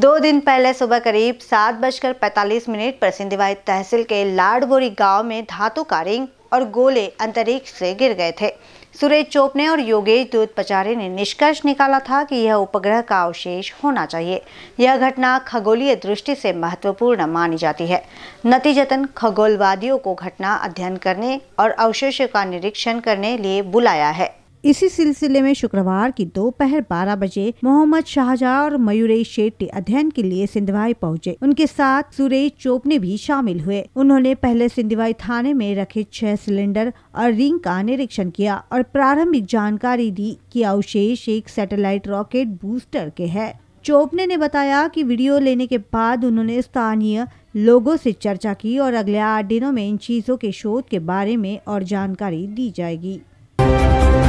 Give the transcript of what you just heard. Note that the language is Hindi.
दो दिन पहले सुबह करीब सात बजकर पैंतालीस मिनट पर सिंधिवाई तहसील के लाडबोरी गांव में धातु का रिंग और गोले अंतरिक्ष से गिर गए थे सुरेश चोपने और योगेश दूध पचारे ने निष्कर्ष निकाला था कि यह उपग्रह का अवशेष होना चाहिए यह घटना खगोलीय दृष्टि से महत्वपूर्ण मानी जाती है नतीजतन खगोलवादियों को घटना अध्ययन करने और अवशेषों का निरीक्षण करने लिए बुलाया है इसी सिलसिले में शुक्रवार की दोपहर बारह बजे मोहम्मद शाहजहा और मयूरेश शेट्टी अध्ययन के लिए सिंधवाई पहुंचे उनके साथ सुरेश चोपने भी शामिल हुए उन्होंने पहले सिंधवाई थाने में रखे छह सिलेंडर और रिंग का निरीक्षण किया और प्रारंभिक जानकारी दी कि अवशेष एक सैटेलाइट रॉकेट बूस्टर के है चोपने ने बताया कि वीडियो लेने के बाद उन्होंने स्थानीय लोगों से चर्चा की और अगले आठ दिनों में इन चीजों के शोध के बारे में और जानकारी दी जाएगी